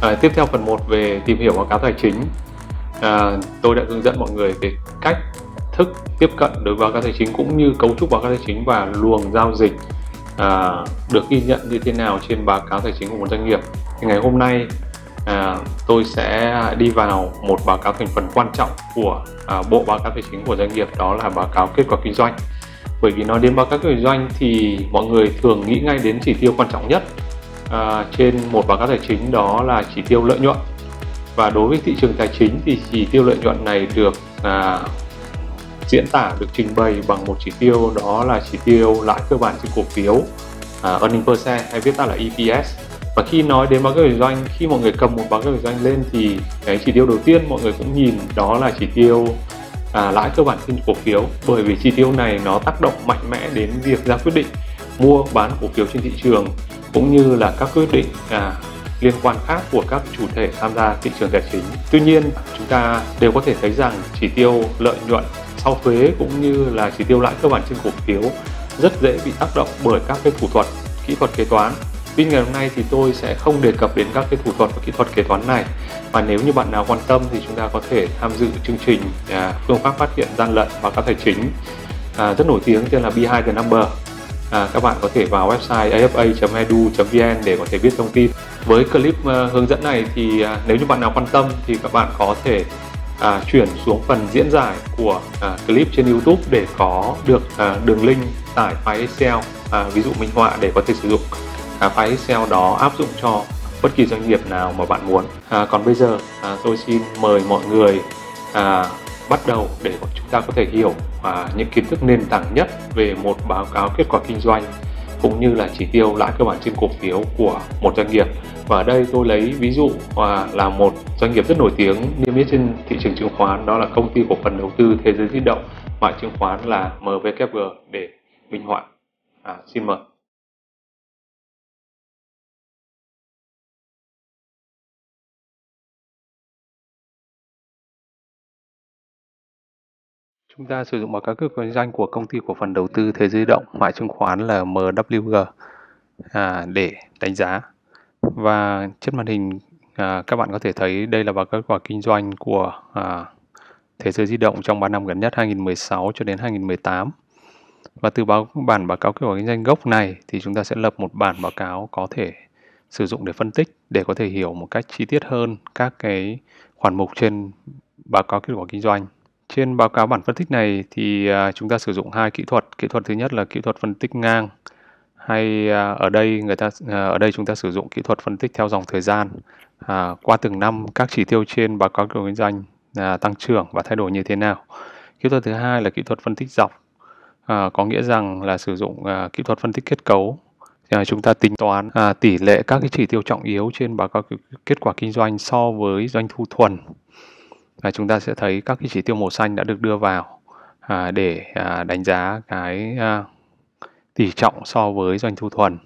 À, tiếp theo phần 1 về tìm hiểu báo cáo tài chính à, tôi đã hướng dẫn mọi người về cách thức tiếp cận đối với báo cáo tài chính cũng như cấu trúc báo cáo tài chính và luồng giao dịch à, được ghi nhận như thế nào trên báo cáo tài chính của một doanh nghiệp thì ngày hôm nay à, tôi sẽ đi vào một báo cáo thành phần quan trọng của à, bộ báo cáo tài chính của doanh nghiệp đó là báo cáo kết quả kinh doanh bởi vì nói đến báo cáo kinh doanh thì mọi người thường nghĩ ngay đến chỉ tiêu quan trọng nhất À, trên một báo các tài chính đó là chỉ tiêu lợi nhuận và đối với thị trường tài chính thì chỉ tiêu lợi nhuận này được à, diễn tả được trình bày bằng một chỉ tiêu đó là chỉ tiêu lãi cơ bản trên cổ phiếu à, earning per share hay viết tắt là EPS và khi nói đến báo cáo kinh doanh khi mọi người cầm một báo cáo kinh doanh lên thì cái chỉ tiêu đầu tiên mọi người cũng nhìn đó là chỉ tiêu à, lãi cơ bản trên cổ phiếu bởi vì chỉ tiêu này nó tác động mạnh mẽ đến việc ra quyết định mua bán cổ phiếu trên thị trường cũng như là các quyết định à, liên quan khác của các chủ thể tham gia thị trường tài chính. Tuy nhiên, chúng ta đều có thể thấy rằng chỉ tiêu lợi nhuận sau thuế cũng như là chỉ tiêu lãi cơ bản trên cổ phiếu rất dễ bị tác động bởi các cái thủ thuật, kỹ thuật kế toán. Tuy ngày hôm nay thì tôi sẽ không đề cập đến các cái thủ thuật và kỹ thuật kế toán này và nếu như bạn nào quan tâm thì chúng ta có thể tham dự chương trình à, phương pháp phát hiện gian lận và các tài chính à, rất nổi tiếng tên là Behind the Number à, các bạn có thể vào website afa.edu.vn để có thể biết thông tin. Với clip uh, hướng dẫn này thì uh, nếu như bạn nào quan tâm thì các bạn có thể uh, chuyển xuống phần diễn giải của uh, clip trên YouTube để có được uh, đường link tải file Excel, uh, ví dụ minh họa để có thể sử dụng uh, file Excel đó áp dụng cho bất kỳ doanh nghiệp nào mà bạn muốn. À, còn bây giờ à, tôi xin mời mọi người à, bắt đầu để chúng ta có thể hiểu và những kiến thức nền tảng nhất về một báo cáo kết quả kinh doanh cũng như là chỉ tiêu lãi cơ bản trên cổ phiếu của một doanh nghiệp và ở đây tôi lấy ví dụ và là một doanh nghiệp rất nổi tiếng niêm yết trên thị trường chứng khoán đó là công ty cổ phần đầu tư thế giới di động mã chứng khoán là MVKG để minh họa à, xin mời Chúng ta sử dụng báo cáo kết quả kinh doanh của công ty cổ phần đầu tư Thế giới động, mã chứng khoán là MWG à, để đánh giá. Và trên màn hình à, các bạn có thể thấy đây là báo cáo kết quả kinh doanh của à, Thế giới di động trong 3 năm gần nhất 2016 cho đến 2018. Và từ báo bản báo cáo kết quả kinh doanh gốc này thì chúng ta sẽ lập một bản báo cáo có thể sử dụng để phân tích để có thể hiểu một cách chi tiết hơn các cái khoản mục trên báo cáo kết quả kinh doanh trên báo cáo bản phân tích này thì à, chúng ta sử dụng hai kỹ thuật. Kỹ thuật thứ nhất là kỹ thuật phân tích ngang hay à, ở đây người ta à, ở đây chúng ta sử dụng kỹ thuật phân tích theo dòng thời gian à, qua từng năm các chỉ tiêu trên báo cáo kinh doanh à, tăng trưởng và thay đổi như thế nào. Kỹ thuật thứ hai là kỹ thuật phân tích dọc. À, có nghĩa rằng là sử dụng à, kỹ thuật phân tích kết cấu à, chúng ta tính toán à, tỷ lệ các cái chỉ tiêu trọng yếu trên báo cáo kết quả kinh doanh so với doanh thu thuần và chúng ta sẽ thấy các cái chỉ tiêu màu xanh đã được đưa vào à, để à, đánh giá cái à, tỷ trọng so với doanh thu thuần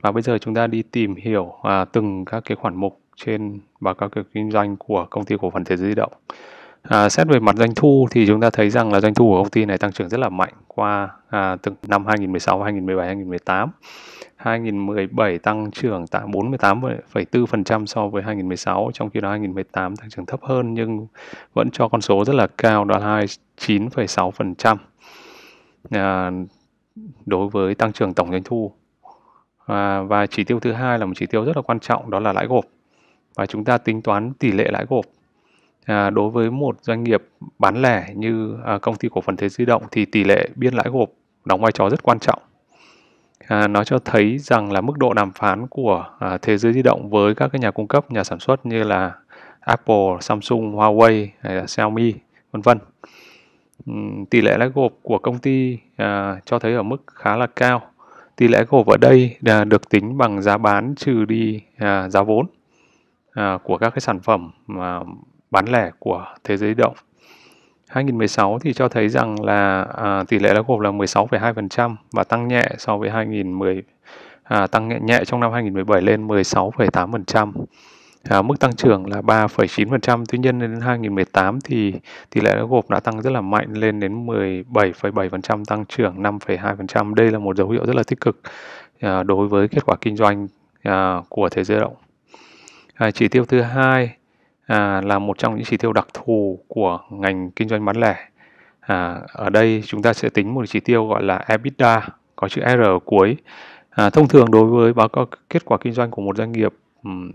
và bây giờ chúng ta đi tìm hiểu à, từng các cái khoản mục trên báo cáo kinh doanh của công ty cổ phần thế giới di động À, xét về mặt doanh thu thì chúng ta thấy rằng là doanh thu của công ty này tăng trưởng rất là mạnh qua à, từng năm 2016, 2017, 2018 2017 tăng trưởng tại 48,4% so với 2016, trong khi đó 2018 tăng trưởng thấp hơn nhưng vẫn cho con số rất là cao đó là 29,6% à, đối với tăng trưởng tổng doanh thu. À, và chỉ tiêu thứ hai là một chỉ tiêu rất là quan trọng đó là lãi gộp. Và chúng ta tính toán tỷ lệ lãi gộp à, đối với một doanh nghiệp bán lẻ như à, công ty cổ phần Thế Di Động thì tỷ lệ biên lãi gộp đóng vai trò rất quan trọng à, nó cho thấy rằng là mức độ đàm phán của à, thế giới di động với các cái nhà cung cấp, nhà sản xuất như là Apple, Samsung, Huawei hay là Xiaomi, vân vân. tỷ lệ lãi gộp của công ty à, cho thấy ở mức khá là cao. Tỷ lệ gộp ở đây à, được tính bằng giá bán trừ đi à, giá vốn à, của các cái sản phẩm mà bán lẻ của thế giới di động 2016 thì cho thấy rằng là à, tỷ lệ lá gộp là 16,2% và tăng nhẹ so với 2010 à, tăng nhẹ nhẹ trong năm 2017 lên 16,8%. À, mức tăng trưởng là 3,9%, tuy nhiên đến 2018 thì tỷ lệ lá gộp đã tăng rất là mạnh lên đến 17,7% tăng trưởng 5,2%. Đây là một dấu hiệu rất là tích cực à, đối với kết quả kinh doanh à, của thế giới động. À, chỉ tiêu thứ hai à, là một trong những chỉ tiêu đặc thù của ngành kinh doanh bán lẻ. À, ở đây chúng ta sẽ tính một chỉ tiêu gọi là EBITDA có chữ R ở cuối. À, thông thường đối với báo cáo kết quả kinh doanh của một doanh nghiệp um,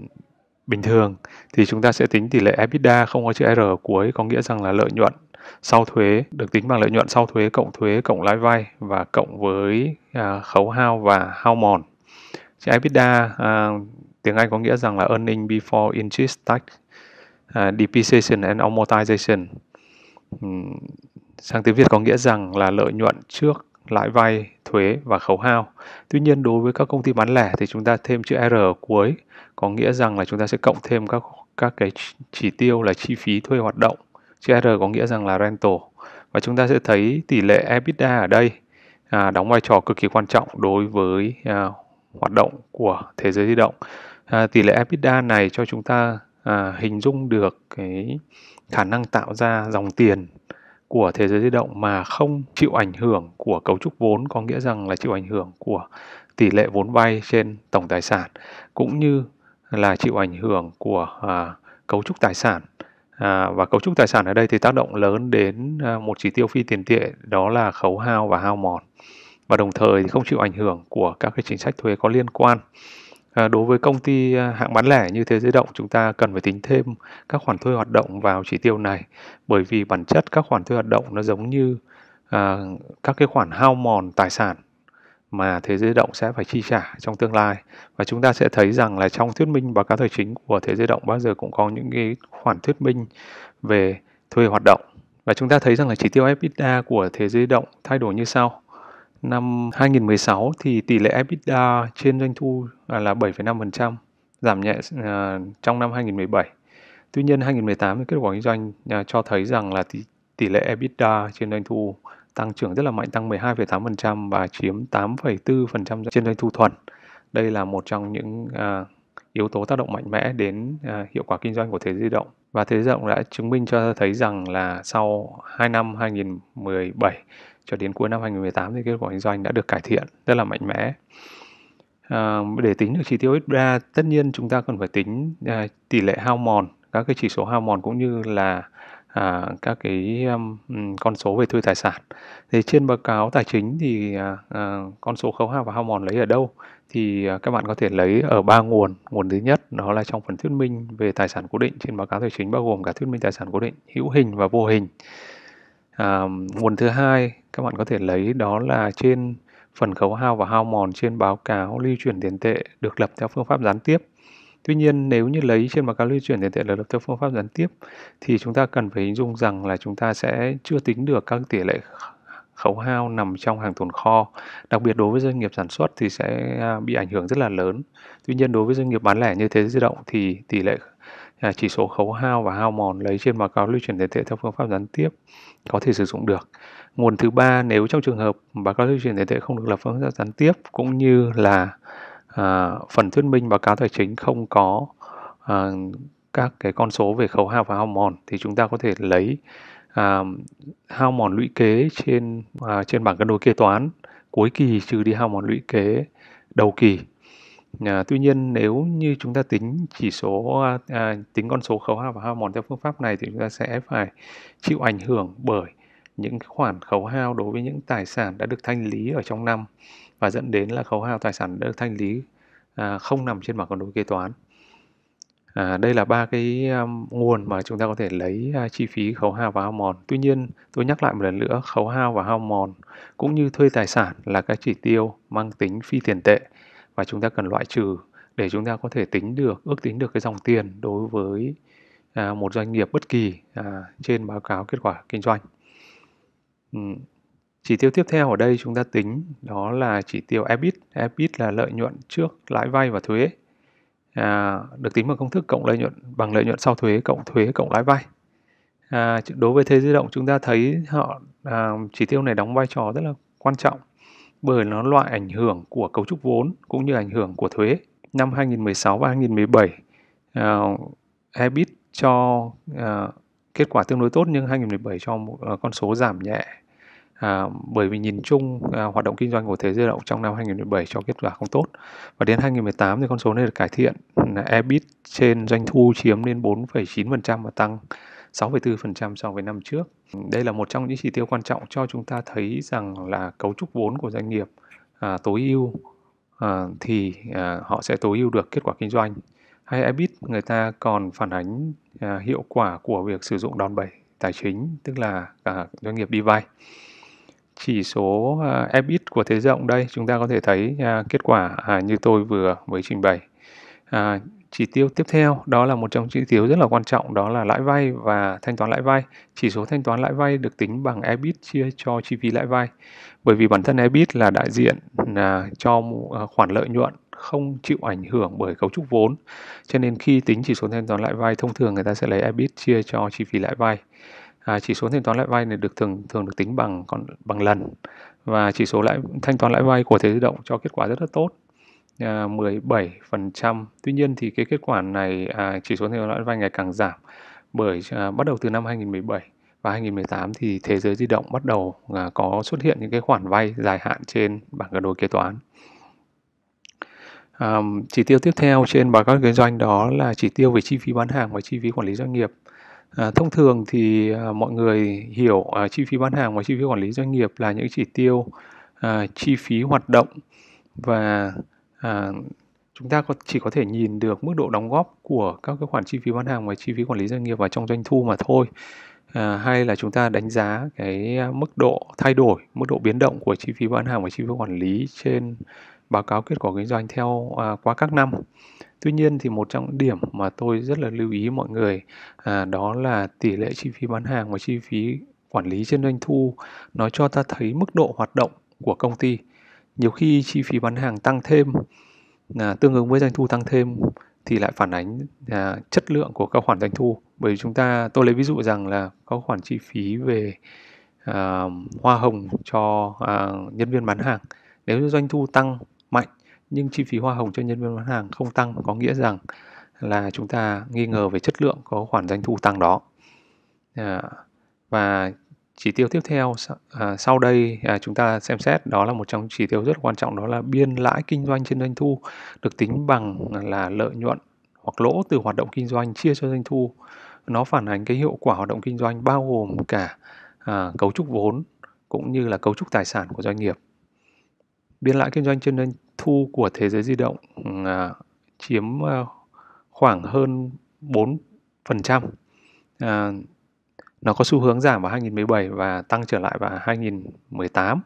bình thường thì chúng ta sẽ tính tỷ lệ EBITDA không có chữ R ở cuối có nghĩa rằng là lợi nhuận sau thuế được tính bằng lợi nhuận sau thuế cộng thuế cộng lãi vay và cộng với à, khấu hao và hao mòn. Chữ EBITDA à, tiếng Anh có nghĩa rằng là earning before interest tax uh, depreciation and amortization um, sang tiếng Việt có nghĩa rằng là lợi nhuận trước lãi vay, thuế và khấu hao. Tuy nhiên đối với các công ty bán lẻ thì chúng ta thêm chữ R ở cuối có nghĩa rằng là chúng ta sẽ cộng thêm các các cái chỉ tiêu là chi phí thuê hoạt động. Chữ R có nghĩa rằng là rental và chúng ta sẽ thấy tỷ lệ EBITDA ở đây à, đóng vai trò cực kỳ quan trọng đối với à, hoạt động của thế giới di động. À, tỷ lệ EBITDA này cho chúng ta à, hình dung được cái khả năng tạo ra dòng tiền của thế giới di động mà không chịu ảnh hưởng của cấu trúc vốn có nghĩa rằng là chịu ảnh hưởng của tỷ lệ vốn vay trên tổng tài sản cũng như là chịu ảnh hưởng của à, cấu trúc tài sản à, và cấu trúc tài sản ở đây thì tác động lớn đến à, một chỉ tiêu phi tiền tệ đó là khấu hao và hao mòn và đồng thời thì không chịu ảnh hưởng của các cái chính sách thuế có liên quan Ờ, đối với công ty ờ, hạng bán lẻ như Thế Giới Động, chúng ta cần phải tính thêm các khoản thuê hoạt động vào chỉ tiêu này, bởi vì bản chất các khoản thuê hoạt động nó giống như à, các cái khoản hao mòn tài sản mà thế giới động sẽ phải chi trả trong tương lai và chúng ta sẽ thấy rằng là trong thuyết minh báo cáo tài chính của thế giới động bao giờ cũng có những cái khoản thuyết minh về thuê hoạt động và chúng ta thấy rằng là chỉ tiêu EBITDA của thế giới động thay đổi như sau Năm 2016 thì tỷ lệ EBITDA trên doanh thu à, là 7,5%, giảm nhẹ à, trong năm 2017. Tuy nhiên 2018 kết quả kinh doanh à, cho thấy rằng là tỷ, tỷ lệ EBITDA trên doanh thu tăng trưởng rất là mạnh tăng 12,8% và chiếm 8,4% trên doanh thu thuần. Đây là một trong những yếu tố tác động mạnh mẽ đến hiệu quả kinh doanh của thế giới động và thế giới động đã chứng minh cho thấy rằng là sau 2 năm 2017 cho đến cuối năm 2018 thì kết quả kinh doanh đã được cải thiện rất là mạnh mẽ. À, để tính được chi tiêu EBITDA, tất nhiên chúng ta cần phải tính à, tỷ lệ hao mòn, các cái chỉ số hao mòn cũng như là à, các cái um, con số về thuê tài sản. Thì trên báo cáo tài chính thì à, à, con số khấu hao và hao mòn lấy ở đâu? Thì à, các bạn có thể lấy ở ba nguồn. Nguồn thứ nhất đó là trong phần thuyết minh về tài sản cố định trên báo cáo tài chính bao gồm cả thuyết minh tài sản cố định hữu hình và vô hình à, nguồn thứ hai các bạn có thể lấy đó là trên phần khấu hao và hao mòn trên báo cáo lưu chuyển tiền tệ được lập theo phương pháp gián tiếp Tuy nhiên nếu như lấy trên báo cáo lưu chuyển tiền tệ được lập theo phương pháp gián tiếp thì chúng ta cần phải hình dung rằng là chúng ta sẽ chưa tính được các tỷ lệ khấu hao nằm trong hàng tồn kho, đặc biệt đối với doanh nghiệp sản xuất thì sẽ à, bị ảnh hưởng rất là lớn. Tuy nhiên đối với doanh nghiệp bán lẻ như thế di động thì tỷ lệ à, chỉ số khấu hao và hao mòn lấy trên báo cáo lưu chuyển tiền tệ theo phương pháp gián tiếp có thể sử dụng được. Nguồn thứ ba nếu trong trường hợp báo cáo lưu chuyển tiền tệ không được lập phương pháp gián tiếp cũng như là à, phần thuyết minh báo cáo tài chính không có à, các cái con số về khấu hao và hao mòn thì chúng ta có thể lấy à, hao mòn lũy kế trên à, trên bảng cân đối kế toán cuối kỳ trừ đi hao mòn lũy kế đầu kỳ À, tuy nhiên nếu như chúng ta tính chỉ số à, tính con số khấu hao và hao mòn theo phương pháp này thì chúng ta sẽ phải chịu ảnh hưởng bởi những khoản khấu hao đối với những tài sản đã được thanh lý ở trong năm và dẫn đến là khấu hao tài sản đã được thanh lý à, không nằm trên bảng cân đối kế toán. À, đây là ba cái um, nguồn mà chúng ta có thể lấy uh, chi phí khấu hao và hao mòn. Tuy nhiên, tôi nhắc lại một lần nữa, khấu hao và hao mòn cũng như thuê tài sản là các chỉ tiêu mang tính phi tiền tệ và chúng ta cần loại trừ để chúng ta có thể tính được ước tính được cái dòng tiền đối với à, một doanh nghiệp bất kỳ à, trên báo cáo kết quả kinh doanh. Chỉ tiêu tiếp theo ở đây chúng ta tính đó là chỉ tiêu EBIT. EBIT là lợi nhuận trước lãi vay và thuế. À, được tính bằng công thức cộng lợi nhuận bằng lợi nhuận sau thuế cộng thuế cộng lãi vay. À, đối với thế Giới động chúng ta thấy họ à, chỉ tiêu này đóng vai trò rất là quan trọng bởi nó loại ảnh hưởng của cấu trúc vốn cũng như ảnh hưởng của thuế. Năm 2016 và 2017 uh, ờ, EBIT cho uh, kết quả tương đối tốt nhưng 2017 cho một uh, con số giảm nhẹ à, bởi vì nhìn chung à, hoạt động kinh doanh của thế giới động trong năm 2017 cho kết quả không tốt và đến 2018 thì con số này được cải thiện EBIT trên doanh thu chiếm lên 4,9% và tăng 6,4% so với năm trước. Đây là một trong những chỉ tiêu quan trọng cho chúng ta thấy rằng là cấu trúc vốn của doanh nghiệp à, tối ưu à, thì à, họ sẽ tối ưu được kết quả kinh doanh. Hay EBIT người ta còn phản ánh à, hiệu quả của việc sử dụng đòn bẩy tài chính, tức là à, doanh nghiệp đi vay. Chỉ số à, EBIT của thế rộng đây chúng ta có thể thấy à, kết quả à, như tôi vừa mới trình bày. À, chỉ tiêu tiếp theo đó là một trong chỉ tiêu rất là quan trọng đó là lãi vay và thanh toán lãi vay. Chỉ số thanh toán lãi vay được tính bằng EBIT chia cho chi phí lãi vay. Bởi vì bản thân EBIT là đại diện là cho à, khoản lợi nhuận không chịu ảnh hưởng bởi cấu trúc vốn. Cho nên khi tính chỉ số thanh toán lãi vay thông thường người ta sẽ lấy EBIT chia cho chi phí lãi vay. À, chỉ số thanh toán lãi vay này được thường thường được tính bằng còn bằng lần và chỉ số lãi thanh toán lãi vay của thế tự động cho kết quả rất là tốt à, 17%. Tuy nhiên thì cái kết quả này à, chỉ số theo toán lãi vay ngày càng giảm bởi à, bắt đầu từ năm 2017 và 2018 thì thế giới di động bắt đầu à, có xuất hiện những cái khoản vay dài hạn trên bảng cân đối kế toán. À, chỉ tiêu tiếp theo trên báo cáo kinh doanh đó là chỉ tiêu về chi phí bán hàng và chi phí quản lý doanh nghiệp. À, thông thường thì à, mọi người hiểu à, chi phí bán hàng và chi phí quản lý doanh nghiệp là những chỉ tiêu à, chi phí hoạt động và à, chúng ta có, chỉ có thể nhìn được mức độ đóng góp của các cái khoản chi phí bán hàng và chi phí quản lý doanh nghiệp vào trong doanh thu mà thôi à, hay là chúng ta đánh giá cái mức độ thay đổi mức độ biến động của chi phí bán hàng và chi phí quản lý trên báo cáo kết quả kinh doanh theo à, qua các năm tuy nhiên thì một trong điểm mà tôi rất là lưu ý mọi người à, đó là tỷ lệ chi phí bán hàng và chi phí quản lý trên doanh thu nó cho ta thấy mức độ hoạt động của công ty nhiều khi chi phí bán hàng tăng thêm à, tương ứng với doanh thu tăng thêm thì lại phản ánh à, chất lượng của các khoản doanh thu bởi vì chúng ta tôi lấy ví dụ rằng là có khoản chi phí về à, hoa hồng cho à, nhân viên bán hàng nếu doanh thu tăng mạnh nhưng chi phí hoa hồng cho nhân viên bán hàng không tăng có nghĩa rằng là chúng ta nghi ngờ về chất lượng có khoản doanh thu tăng đó à, và chỉ tiêu tiếp theo à, sau đây à, chúng ta xem xét đó là một trong chỉ tiêu rất quan trọng đó là biên lãi kinh doanh trên doanh thu được tính bằng là lợi nhuận hoặc lỗ từ hoạt động kinh doanh chia cho doanh thu nó phản ánh cái hiệu quả hoạt động kinh doanh bao gồm cả à, cấu trúc vốn cũng như là cấu trúc tài sản của doanh nghiệp biên lãi kinh doanh trên doanh thu của thế giới di động à, chiếm à, khoảng hơn 4% à, nó có xu hướng giảm vào 2017 và tăng trở lại vào 2018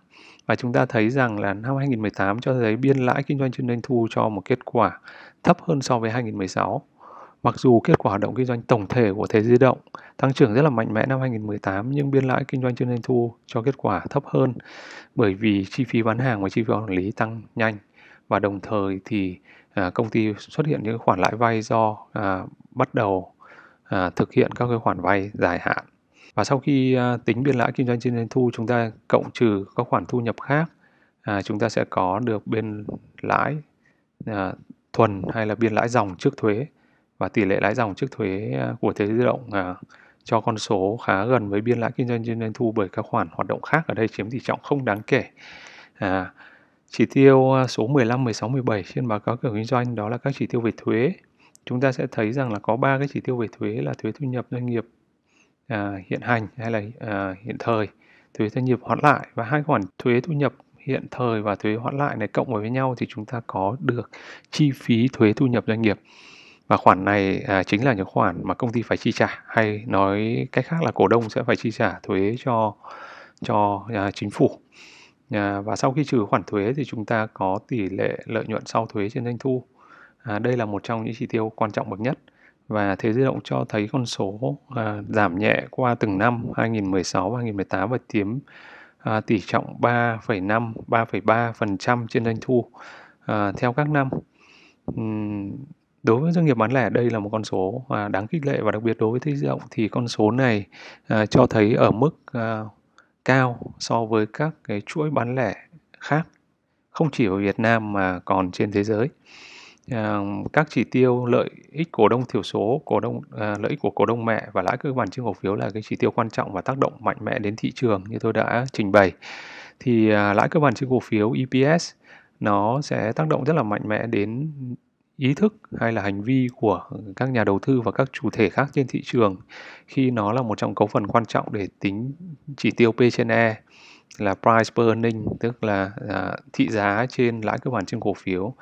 và chúng ta thấy rằng là năm 2018 cho thấy biên lãi kinh doanh trên doanh thu cho một kết quả thấp hơn so với 2016 mặc dù kết quả hoạt động kinh doanh tổng thể của thế di động tăng trưởng rất là mạnh mẽ năm 2018 nhưng biên lãi kinh doanh trên doanh thu cho kết quả thấp hơn bởi vì chi phí bán hàng và chi phí quản lý tăng nhanh và đồng thời thì à, công ty xuất hiện những khoản lãi vay do à, bắt đầu à, thực hiện các khoản vay dài hạn và sau khi à, tính biên lãi kinh doanh trên doanh thu chúng ta cộng trừ các khoản thu nhập khác à, chúng ta sẽ có được biên lãi à, thuần hay là biên lãi dòng trước thuế và tỷ lệ lãi dòng trước thuế à, của thế giới động à, cho con số khá gần với biên lãi kinh doanh trên doanh thu bởi các khoản hoạt động khác ở đây chiếm tỷ trọng không đáng kể. À, chỉ tiêu à, số 15, 16, 17 trên báo cáo kiểu kinh doanh đó là các chỉ tiêu về thuế. Chúng ta sẽ thấy rằng là có ba cái chỉ tiêu về thuế là thuế thu nhập doanh nghiệp, À, hiện hành hay là à, hiện thời thuế thu nhập hoãn lại và hai khoản thuế thu nhập hiện thời và thuế hoãn lại này cộng với nhau thì chúng ta có được chi phí thuế thu nhập doanh nghiệp và khoản này à, chính là những khoản mà công ty phải chi trả hay nói cách khác là cổ đông sẽ phải chi trả thuế cho cho chính phủ và sau khi trừ khoản thuế thì chúng ta có tỷ lệ lợi nhuận sau thuế trên doanh thu à, đây là một trong những chỉ tiêu quan trọng bậc nhất và Thế giới động cho thấy con số à, giảm nhẹ qua từng năm 2016 và 2018 và chiếm à, tỷ trọng 3,5 3,3% trên doanh thu à, theo các năm. Uhm, đối với doanh nghiệp bán lẻ đây là một con số à, đáng khích lệ và đặc biệt đối với thế giới động thì con số này à, cho thấy ở mức à, cao so với các cái chuỗi bán lẻ khác không chỉ ở Việt Nam mà còn trên thế giới. Ờ, các chỉ tiêu lợi ích cổ đông thiểu số, cổ đông ờ, lợi ích của cổ đông mẹ và lãi cơ bản trên cổ phiếu là cái chỉ tiêu quan trọng và tác động mạnh mẽ đến thị trường như tôi đã trình bày. Thì ờ, lãi cơ bản trên cổ phiếu EPS nó sẽ tác động rất là mạnh mẽ đến ý thức hay là hành vi của các nhà đầu tư và các chủ thể khác trên thị trường khi nó là một trong cấu phần quan trọng để tính chỉ tiêu P trên E là price per earning tức là à, thị giá trên lãi cơ bản trên cổ phiếu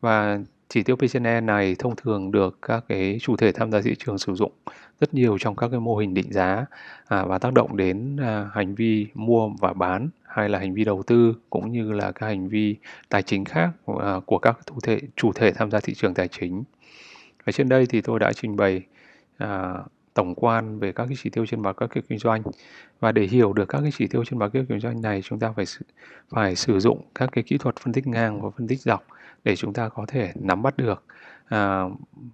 và chỉ tiêu PCE này thông thường được các cái chủ thể tham gia thị trường sử dụng rất nhiều trong các cái mô hình định giá à, và tác động đến à, hành vi mua và bán hay là hành vi đầu tư cũng như là các hành vi tài chính khác à, của các chủ thể chủ thể tham gia thị trường tài chính. Ở trên đây thì tôi đã trình bày à, tổng quan về các cái chỉ tiêu trên báo cáo kiểu kinh doanh và để hiểu được các cái chỉ tiêu trên báo cáo kiểu kinh doanh này chúng ta phải phải sử dụng các cái kỹ thuật phân tích ngang và phân tích dọc để chúng ta có thể nắm bắt được à,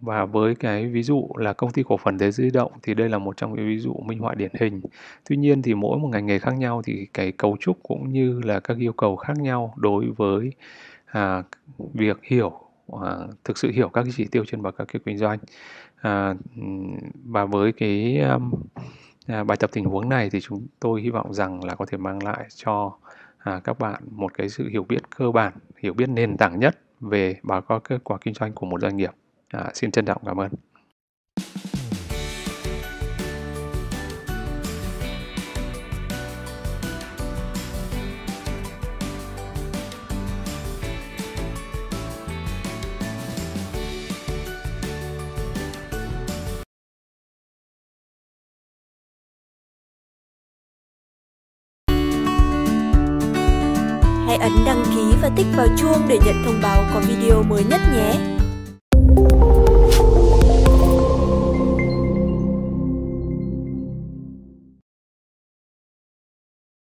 và với cái ví dụ là công ty cổ phần thế giới động thì đây là một trong những ví dụ minh họa điển hình tuy nhiên thì mỗi một ngành nghề khác nhau thì cái cấu trúc cũng như là các yêu cầu khác nhau đối với à, việc hiểu À, thực sự hiểu các cái chỉ tiêu trên báo cáo kinh doanh à, và với cái um, bài tập tình huống này thì chúng tôi hy vọng rằng là có thể mang lại cho à, các bạn một cái sự hiểu biết cơ bản hiểu biết nền tảng nhất về báo cáo kết quả kinh doanh của một doanh nghiệp à, xin trân trọng cảm ơn ấn đăng ký và tích vào chuông để nhận thông báo có video mới nhất nhé.